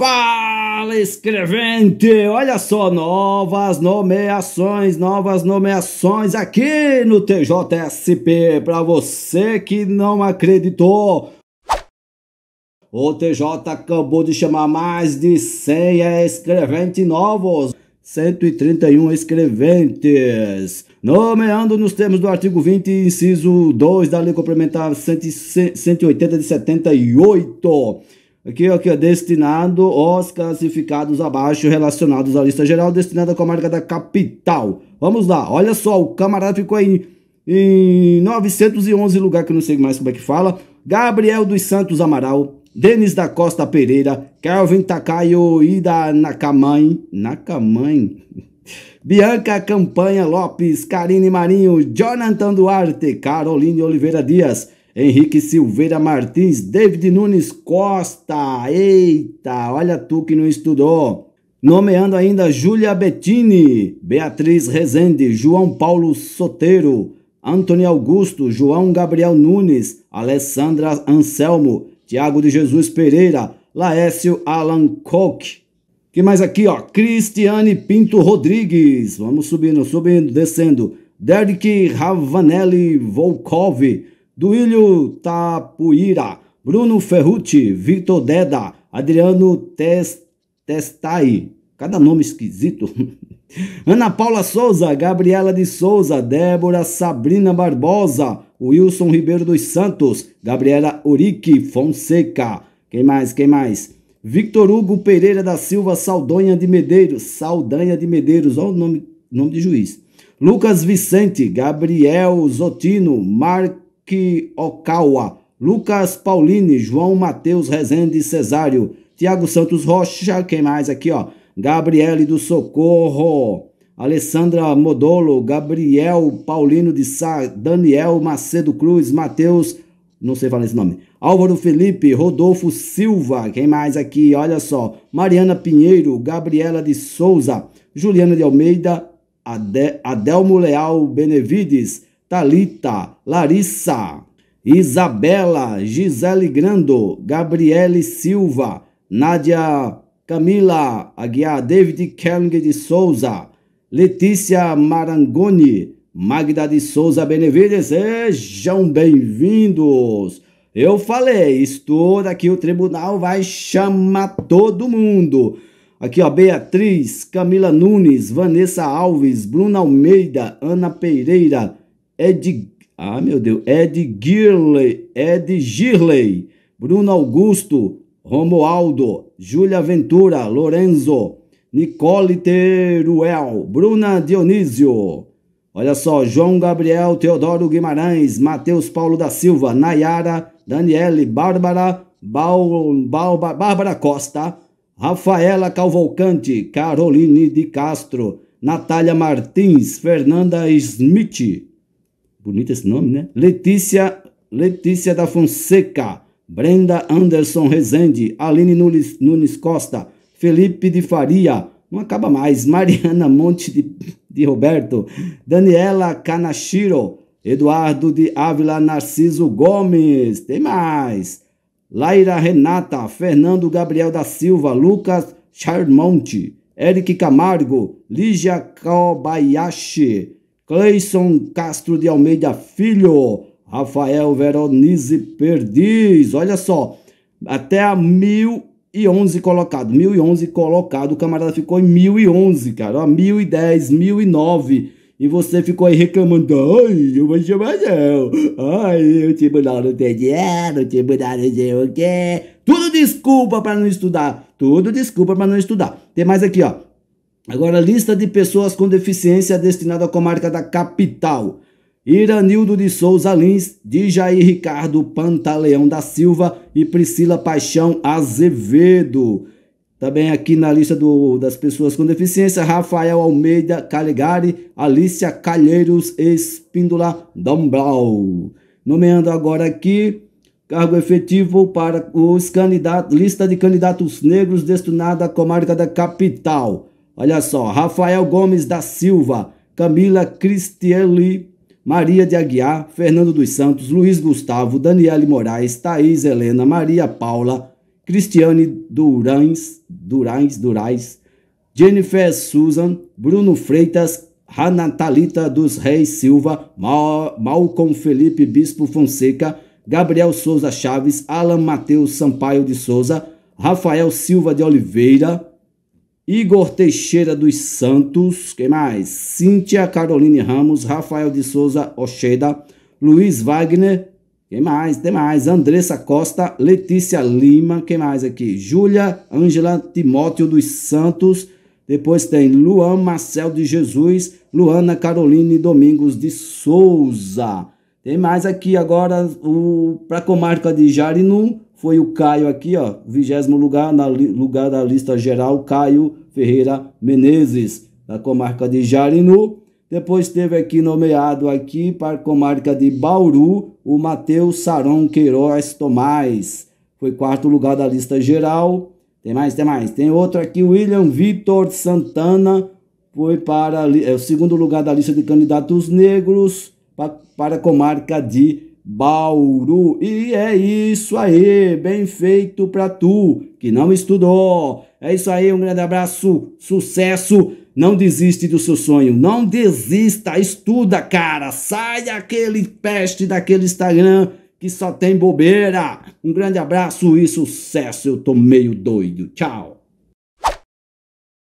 Fala escrevente! Olha só, novas nomeações, novas nomeações aqui no TJSP. Para você que não acreditou, o TJ acabou de chamar mais de 100 é, escreventes novos. 131 escreventes, nomeando nos termos do artigo 20, inciso 2 da Lei Complementar 180 de 78 Aqui, aqui, ó, destinado aos classificados abaixo relacionados à lista geral, destinada à comarca da capital. Vamos lá, olha só, o camarada ficou aí em 911 lugar, que eu não sei mais como é que fala. Gabriel dos Santos Amaral, Denis da Costa Pereira, Kelvin Takayo Ida Nakamãe, Nakamãe, Bianca Campanha Lopes, Karine Marinho, Jonathan Duarte, Caroline Oliveira Dias, Henrique Silveira Martins, David Nunes Costa. Eita, olha tu que não estudou. Nomeando ainda Júlia Bettini, Beatriz Rezende, João Paulo Soteiro, Antônio Augusto, João Gabriel Nunes, Alessandra Anselmo, Tiago de Jesus Pereira, Laécio Alan Koch. Que mais aqui, ó? Cristiane Pinto Rodrigues. Vamos subindo, subindo, descendo. Derek Ravanelli Volkov, Duílio Tapuíra, Bruno Ferruti, Victor Deda, Adriano Tes, Testai, cada nome esquisito. Ana Paula Souza, Gabriela de Souza, Débora Sabrina Barbosa, Wilson Ribeiro dos Santos, Gabriela Urique Fonseca. Quem mais? Quem mais? Victor Hugo Pereira da Silva Saldanha de Medeiros, Saldanha de Medeiros, olha o nome, nome de juiz. Lucas Vicente, Gabriel Zotino, Marcos. Henrique Okawa, Lucas Paulini, João Matheus Rezende Cesário, Tiago Santos Rocha, quem mais aqui, ó? Gabriele do Socorro, Alessandra Modolo, Gabriel Paulino de Sá, Daniel Macedo Cruz, Matheus, não sei falar esse nome, Álvaro Felipe, Rodolfo Silva, quem mais aqui? Olha só, Mariana Pinheiro, Gabriela de Souza, Juliana de Almeida, Ade, Adelmo Leal Benevides, Talita, Larissa, Isabela, Gisele Grando, Gabriele Silva, Nádia Camila Aguiar, David Kelling de Souza, Letícia Marangoni, Magda de Souza Benevides, sejam bem-vindos. Eu falei, estou aqui, o tribunal vai chamar todo mundo. Aqui, ó, Beatriz, Camila Nunes, Vanessa Alves, Bruna Almeida, Ana Pereira, Ed, ah, meu Deus, Ed Girley, Ed Girley, Bruno Augusto, Romualdo, Júlia Ventura, Lorenzo, Nicole Teruel, Bruna Dionísio. Olha só, João Gabriel, Teodoro Guimarães, Matheus Paulo da Silva, Nayara, Daniele, Bárbara, Bal, Bárbara Costa, Rafaela Calvolcante, Caroline de Castro, Natália Martins, Fernanda Smith, bonito esse nome, né? Letícia, Letícia da Fonseca, Brenda Anderson Rezende, Aline Nunes, Nunes Costa, Felipe de Faria, não acaba mais, Mariana Monte de, de Roberto, Daniela Kanashiro, Eduardo de Ávila Narciso Gomes, tem mais, Laira Renata, Fernando Gabriel da Silva, Lucas Charmonte, Eric Camargo, Lígia Kobayashi, Cleison Castro de Almeida Filho, Rafael Veronese Perdiz, olha só, até a 1011 colocado, 1011 colocado, o camarada ficou em 1011, cara, ó, 1010, 1009, e você ficou aí reclamando, ai, eu vou chamar não, ai, o tribunal não tem dinheiro, o tribunal não sei o quê, tudo desculpa para não estudar, tudo desculpa para não estudar. Tem mais aqui, ó, Agora, lista de pessoas com deficiência destinada à comarca da capital. Iranildo de Souza Lins, Dijair Ricardo Pantaleão da Silva e Priscila Paixão Azevedo. Também aqui na lista do, das pessoas com deficiência, Rafael Almeida Caligari, Alicia Calheiros Espíndola Dombrau. Nomeando agora aqui cargo efetivo para os candidatos, lista de candidatos negros destinada à comarca da capital. Olha só, Rafael Gomes da Silva, Camila Cristielli, Maria de Aguiar, Fernando dos Santos, Luiz Gustavo, Daniele Moraes, Thaís Helena, Maria Paula, Cristiane Durães, Durães, Durais, Jennifer Susan, Bruno Freitas, Ranatalita dos Reis Silva, Malcom Felipe Bispo Fonseca, Gabriel Souza Chaves, Alan Mateus Sampaio de Souza, Rafael Silva de Oliveira, Igor Teixeira dos Santos, quem mais? Cíntia Caroline Ramos, Rafael de Souza Oxeda, Luiz Wagner, quem mais? Tem mais. Andressa Costa, Letícia Lima, quem mais aqui? Júlia Ângela Timóteo dos Santos, depois tem Luan Marcel de Jesus, Luana Caroline Domingos de Souza. Tem mais aqui agora o para a comarca de Jarinu, foi o Caio aqui, ó, vigésimo lugar, na lugar da lista geral, Caio Ferreira Menezes, da comarca de Jarinu. Depois teve aqui nomeado aqui para a comarca de Bauru, o Matheus Saron Queiroz Tomás. Foi quarto lugar da lista geral. Tem mais, tem mais. Tem outro aqui, William Vitor Santana. Foi para é, o segundo lugar da lista de candidatos negros para, para a comarca de Bauru. E é isso aí, bem feito pra tu que não estudou. É isso aí, um grande abraço, sucesso. Não desiste do seu sonho, não desista, estuda, cara. Sai daquele peste daquele Instagram que só tem bobeira. Um grande abraço e sucesso. Eu tô meio doido. Tchau.